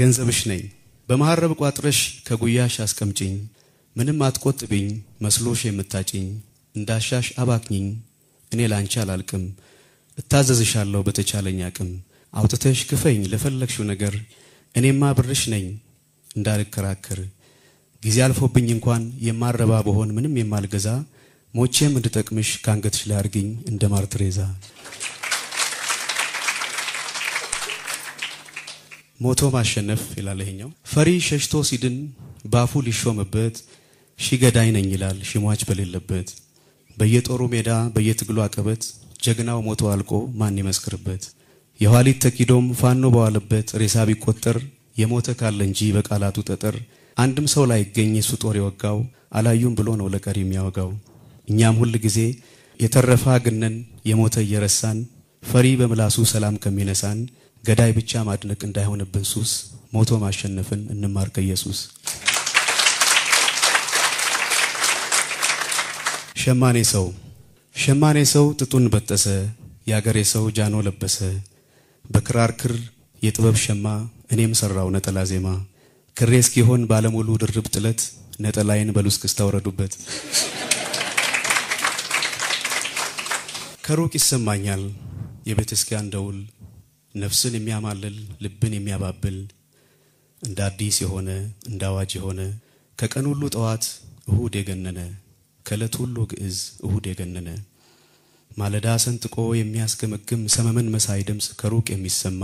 ገንዘብሽ ነኝ፣ በመሐረብ ቋጥረሽ ከጉያሽ አስቀምጭኝ፣ ምንም አትቆጥብኝ መስሎሽ የምታጭኝ፣ እንዳሻሽ አባክኝኝ፣ እኔ ላንቺ አላልቅም፣ እታዘዝሻለሁ በተቻለኝ አቅም፣ አውጥተሽ ክፈኝ ለፈለግሽው ነገር፣ እኔማ ብርሽ ነኝ እንዳልከራከር፣ ጊዜ አልፎብኝ እንኳን የማረባ በሆን ምንም የማልገዛ፣ ሞቼም እንድጠቅምሽ ከአንገትሽ ላይ አርግኝ እንደ ማርትሬዛ ሞቶ ማሸነፍ ይላል ይሄኛው። ፈሪ ሸሽቶ ሲድን ባፉ ሊሾምበት ሺገዳይ ነኝ ይላል ሺሟች በሌለበት በየጦሩ ሜዳ በየትግሉ አቀበት ጀግናው ሞቶ አልቆ ማን ይመስክርበት የኋሊት ተኪዶም ፋኖ በዋለበት ሬሳ ቢቆጠር የሞተ ካለ እንጂ በቃላቱ ጠጠር አንድም ሰው ላይ ይገኝ እሱ ጦር የወጋው አላዩም ብሎ ነው ለቀሪ የሚያወጋው። እኛም ሁል ጊዜ የተረፈ አግነን የሞተ እየረሳን ፈሪ በምላሱ ሰላም ከሚነሳን ገዳይ ብቻ ማድነቅ እንዳይሆንብን ሱስ ሞቶ ማሸነፍን እንማር ከኢየሱስ። ሸማኔ ሰው ሸማኔ ሰው ጥጡን በጠሰ፣ የአገሬ ሰው ጃኖ ለበሰ። በክራር ክር የጥበብ ሸማ እኔም ሰራው ነጠላ ዜማ ክሬ እስኪሆን ባለሙሉ ድርብ ጥለት ነጠላይን በሉስ ክስታ ከሩቅ ይሰማኛል የቤተ ክርስቲያን ደውል ነፍስን የሚያማልል ልብን የሚያባብል እንደ አዲስ የሆነ እንደ አዋጅ የሆነ ከቀን ሁሉ ጠዋት እሁድ የገነነ ከእለት ሁሉ ግዕዝ እሁድ የገነነ ማለዳ ሰንጥቆ የሚያስገመግም ሰመመን መሳይ ድምፅ ከሩቅ የሚሰማ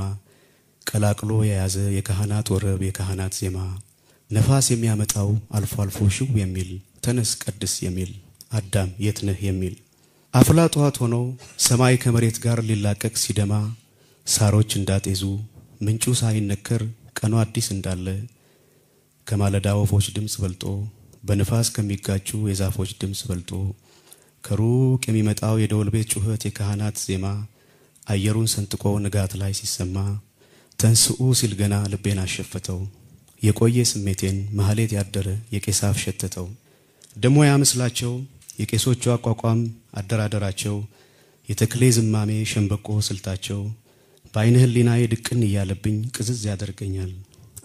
ቀላቅሎ የያዘ የካህናት ወረብ የካህናት ዜማ ነፋስ የሚያመጣው አልፎ አልፎ ሽው የሚል ተነስ ቀድስ የሚል አዳም የትነህ የሚል አፍላ ጠዋት ሆኖ ሰማይ ከመሬት ጋር ሊላቀቅ ሲደማ ሳሮች እንዳጤዙ ምንጩ ሳይነከር ቀኑ አዲስ እንዳለ ከማለዳ ወፎች ድምፅ በልጦ በንፋስ ከሚጋጩ የዛፎች ድምፅ በልጦ ከሩቅ የሚመጣው የደወል ቤት ጩኸት የካህናት ዜማ አየሩን ሰንጥቆ ንጋት ላይ ሲሰማ ተንስኡ ሲል ገና ልቤን አሸፈተው የቆየ ስሜቴን መሐሌት ያደረ የቄሳፍ ሸተተው ደሞ ያመስላቸው የቄሶቹ አቋቋም አደራደራቸው የተክሌ ዝማሜ ሸንበቆ ስልታቸው በዓይነ ህሊናዬ ድቅን እያለብኝ ቅዝዝ ያደርገኛል።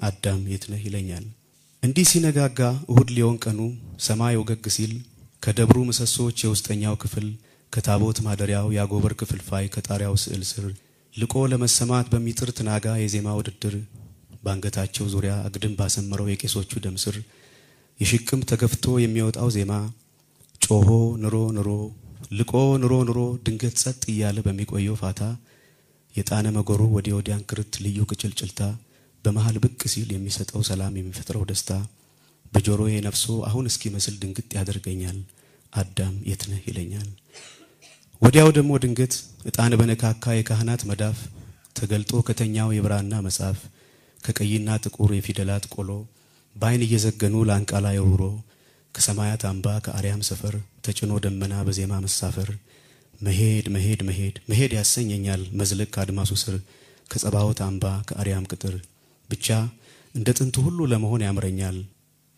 አዳም የት ነህ ይለኛል። እንዲህ ሲነጋጋ እሁድ ሊሆን ቀኑ ሰማይ ወገግ ሲል ከደብሩ ምሰሶች የውስጠኛው ክፍል ከታቦት ማደሪያው የአጎበር ክፍልፋይ ከጣሪያው ስዕል ስር ልቆ ለመሰማት በሚጥር ትናጋ የዜማ ውድድር በአንገታቸው ዙሪያ አግድም ባሰመረው የቄሶቹ ደም ስር የሽቅም ተገፍቶ የሚወጣው ዜማ ጮሆ ኑሮ ንሮ ልቆ ኑሮ ንሮ ድንገት ጸጥ እያለ በሚቆየው ፋታ የጣነ መጎሩ ወዲያ ወዲያን ክርት ልዩ ቅጭልጭልታ፣ በመሃል ብቅ ሲል የሚሰጠው ሰላም የሚፈጥረው ደስታ በጆሮ ነፍሶ አሁን እስኪመስል ድንግጥ ያደርገኛል። አዳም የትነህ ይለኛል። ወዲያው ደግሞ ድንገት እጣን በነካካ የካህናት መዳፍ ተገልጦ ከተኛው የብራና መጽሐፍ ከቀይና ጥቁር የፊደላት ቆሎ በአይን እየዘገኑ ለአንቃላ የውሮ ከሰማያት አምባ ከአርያም ሰፈር ተጭኖ ደመና በዜማ መሳፈር መሄድ መሄድ መሄድ መሄድ ያሰኘኛል መዝለቅ ከአድማሱ ስር ከጸባዖት አምባ ከአርያም ቅጥር ብቻ እንደ ጥንቱ ሁሉ ለመሆን ያምረኛል።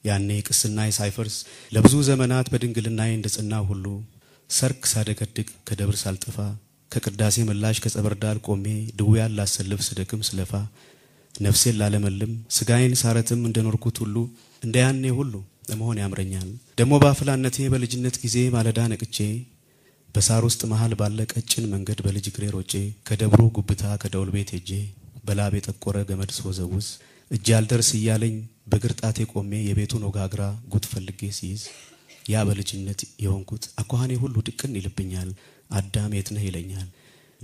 ያኔ ቅስናይ ሳይፈርስ ለብዙ ዘመናት በድንግልናዬ እንደ ጽና ሁሉ ሰርክ ሳደገድግ ከደብር ሳልጠፋ ከቅዳሴ ምላሽ ከጸበር ቆሜ ድውያን ላሰልፍ ስደክም ስለፋ ነፍሴን ላለመልም ስጋዬን ሳረትም እንደኖርኩት ሁሉ እንደ ያኔ ሁሉ ለመሆን ያምረኛል። ደግሞ በአፍላነቴ በልጅነት ጊዜ ማለዳ ነቅቼ በሳር ውስጥ መሃል ባለ ቀጭን መንገድ በልጅ እግሬ ሮጬ ከደብሩ ጉብታ ከደውል ቤት ሄጄ በላብ የጠቆረ ገመድ ስወዘውዝ እጅ አልደርስ እያለኝ በእግር ጣቴ ቆሜ የቤቱን ወጋግራ ጉጥ ፈልጌ ሲይዝ ያ በልጅነት የሆንኩት አኳኋኔ ሁሉ ድቅን ይልብኛል። አዳም የት ነህ ይለኛል።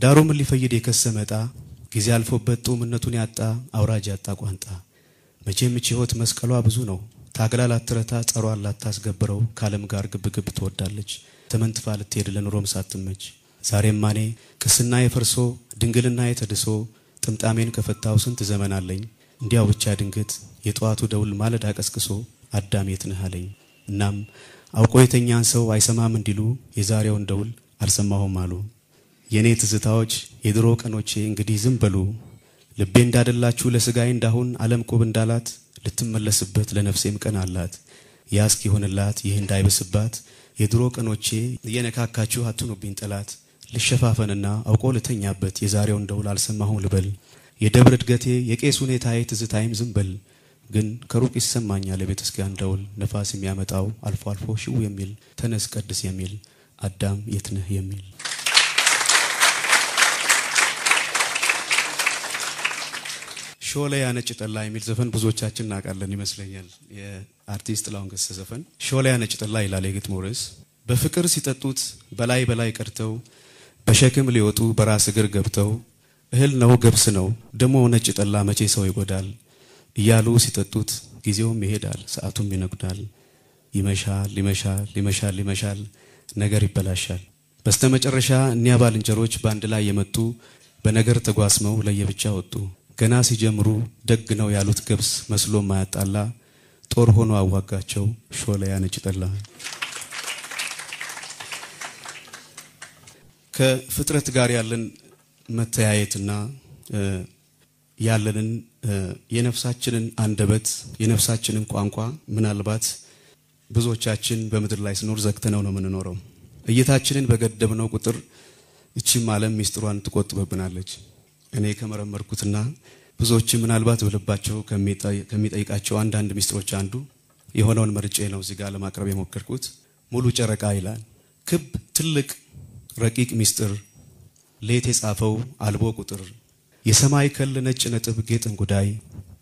ዳሩ ምን ሊፈይድ የከሰ መጣ ጊዜ አልፎበት ጡምነቱን ያጣ አውራጅ ያጣ ቋንጣ መቼም ችሆት መስቀሏ ብዙ ነው። ታግላ ላትረታ ጸሯ ላታስገብረው ከዓለም ጋር ግብግብ ትወዳለች። ተመንትፋ ልትሄድ ለኑሮም ሳትመች ዛሬም ማኔ ክስና የፈርሶ ድንግልና የተድሶ ጥምጣሜን ከፈታው ስንት ዘመን አለኝ። እንዲያው ብቻ ድንገት የጠዋቱ ደውል ማለድ አቀስቅሶ አዳም የት ነህ አለኝ። እናም አውቆ የተኛን ሰው አይሰማም እንዲሉ የዛሬውን ደውል አልሰማሁም አሉ። የእኔ ትዝታዎች የድሮ ቀኖቼ እንግዲህ ዝም በሉ። ልቤ እንዳደላችሁ ለስጋዬ እንዳሁን አለም ቁብ እንዳላት ልትመለስበት ለነፍሴም ቀን አላት። ያስክ ይሆንላት ይህ እንዳይበስባት የድሮ ቀኖቼ እየነካካችሁ አትኑብኝ ጠላት ልሸፋፈንና አውቆ ልተኛበት የዛሬውን ደውል አልሰማሁም ልበል የደብረ እድገቴ የቄስ ሁኔታዬ ትዝታይም ዝም ዝምበል ግን ከሩቅ ይሰማኛል ለቤተ ክርስቲያን ደውል ነፋስ የሚያመጣው አልፎ አልፎ ሽው የሚል ተነስ ቀድስ የሚል አዳም የትነህ የሚል ሾለ ያነጭ ጠላ የሚል ዘፈን ብዙዎቻችን እናውቃለን ይመስለኛል። የአርቲስት ጥላሁን ገሰሰ ዘፈን ሾለ ያነጭ ጠላ ይላል የግጥሙ ርዕስ። በፍቅር ሲጠጡት በላይ በላይ ቀርተው በሸክም ሊወጡ በራስ እግር ገብተው እህል ነው ገብስ ነው ደሞ ነጭ ጠላ መቼ ሰው ይጎዳል እያሉ ሲጠጡት ጊዜውም ይሄዳል ሰዓቱም ይነጉዳል። ይመሻል ይመሻል ይመሻል ይመሻል ነገር ይበላሻል። በስተመጨረሻ እኒያ ባልንጀሮች በአንድ ላይ የመጡ በነገር ተጓስመው ለየብቻ ወጡ። ገና ሲጀምሩ ደግ ነው ያሉት ገብስ መስሎ ማያጣላ ጦር ሆኖ አዋጋቸው ሾለ ያነጭ ጠላ። ከፍጥረት ጋር ያለን መተያየትና ያለንን የነፍሳችንን አንደበት የነፍሳችንን ቋንቋ ምናልባት ብዙዎቻችን በምድር ላይ ስኖር ዘግተነው ነው የምንኖረው። እይታችንን በገደብነው ቁጥር እቺም ዓለም ሚስጥሯን ትቆጥበብናለች። እኔ ከመረመርኩትና ብዙዎች ምናልባት በልባቸው ከሚጠይቃቸው አንዳንድ ሚስጥሮች አንዱ የሆነውን መርጬ ነው እዚህ ጋር ለማቅረብ የሞከርኩት። ሙሉ ጨረቃ ይላል። ክብ ትልቅ ረቂቅ ሚስጥር ሌት የጻፈው አልቦ ቁጥር የሰማይ ከል ነጭ ነጥብ ጌጥን ጉዳይ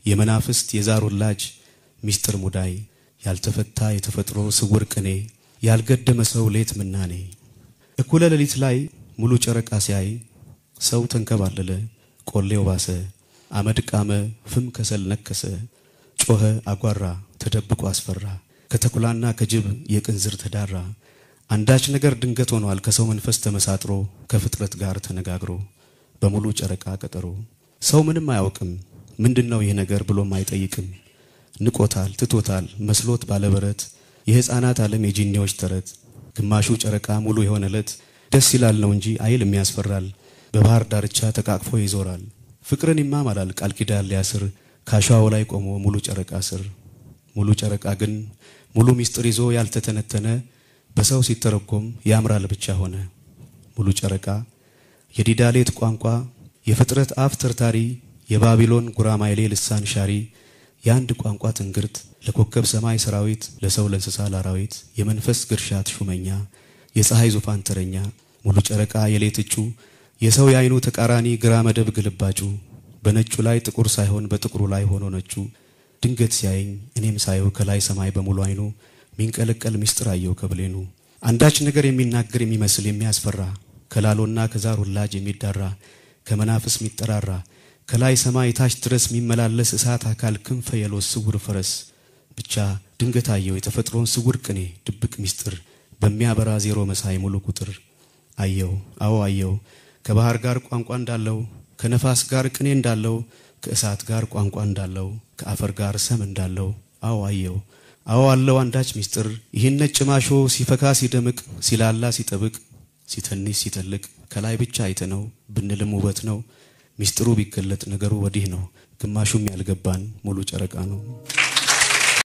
የመናፍስት የዛር ወላጅ ሚስጥር ሙዳይ ያልተፈታ የተፈጥሮ ስውር ቅኔ ያልገደመ ሰው ሌት ምናኔ እኩለ ሌሊት ላይ ሙሉ ጨረቃ ሲያይ ሰው ተንከባለለ። ቆሌው ባሰ፣ አመድ ቃመ፣ ፍም ከሰል ነከሰ፣ ጮኸ አጓራ፣ ተደብቆ አስፈራ፣ ከተኩላና ከጅብ የቅንዝር ተዳራ። አንዳች ነገር ድንገት ሆኗል ከሰው መንፈስ ተመሳጥሮ፣ ከፍጥረት ጋር ተነጋግሮ፣ በሙሉ ጨረቃ ቀጠሮ። ሰው ምንም አያውቅም ምንድን ነው ይህ ነገር ብሎም አይጠይቅም። ንቆታል ትቶታል መስሎት ባለበረት የሕፃናት ዓለም የጂኒዎች ተረት። ግማሹ ጨረቃ ሙሉ የሆነ ዕለት ደስ ይላል ነው እንጂ አይልም ያስፈራል። በባህር ዳርቻ ተቃቅፎ ይዞራል። ፍቅርን ይማማላል ቃል ኪዳን ሊያስር ካሸዋው ላይ ቆሞ ሙሉ ጨረቃ ስር ሙሉ ጨረቃ ግን ሙሉ ሚስጥር ይዞ ያልተተነተነ በሰው ሲተረጎም ያምራል ብቻ ሆነ። ሙሉ ጨረቃ የዲዳሌት ቋንቋ የፍጥረት አፍ ተርታሪ የባቢሎን ጉራማይሌ ልሳን ሻሪ የአንድ ቋንቋ ትንግርት ለኮከብ ሰማይ ሰራዊት ለሰው ለእንስሳ ላራዊት የመንፈስ ግርሻት ሹመኛ የፀሐይ ዙፋን ተረኛ ሙሉ ጨረቃ የሌት እጩ የሰው የአይኑ ተቃራኒ ግራ መደብ ግልባጩ በነጩ ላይ ጥቁር ሳይሆን በጥቁሩ ላይ ሆኖ ነጩ ድንገት ሲያየኝ እኔም ሳየው ከላይ ሰማይ በሙሉ አይኑ ሚንቀለቀል ሚስጥር አየው ከብሌኑ አንዳች ነገር የሚናገር የሚመስል የሚያስፈራ ከላሎና ከዛር ውላጅ የሚዳራ ከመናፍስ የሚጠራራ ከላይ ሰማይ ታች ድረስ የሚመላለስ እሳት አካል ክንፈ የሎስ ስውር ፈረስ ብቻ ድንገት አየው የተፈጥሮን ስውር ቅኔ ድብቅ ሚስጥር በሚያበራ ዜሮ መሳይ ሙሉ ቁጥር አየው አዎ አየው ከባህር ጋር ቋንቋ እንዳለው፣ ከነፋስ ጋር ቅኔ እንዳለው፣ ከእሳት ጋር ቋንቋ እንዳለው፣ ከአፈር ጋር ሰም እንዳለው አዎ አየው አዎ አለው አንዳች ሚስጥር ይህን ነጭ ማሾ ሲፈካ ሲደምቅ ሲላላ ሲጠብቅ ሲተንሽ ሲተልቅ ከላይ ብቻ አይተነው ብንልም ውበት ነው። ሚስጥሩ ቢገለጥ ነገሩ ወዲህ ነው። ግማሹም ያልገባን ሙሉ ጨረቃ ነው።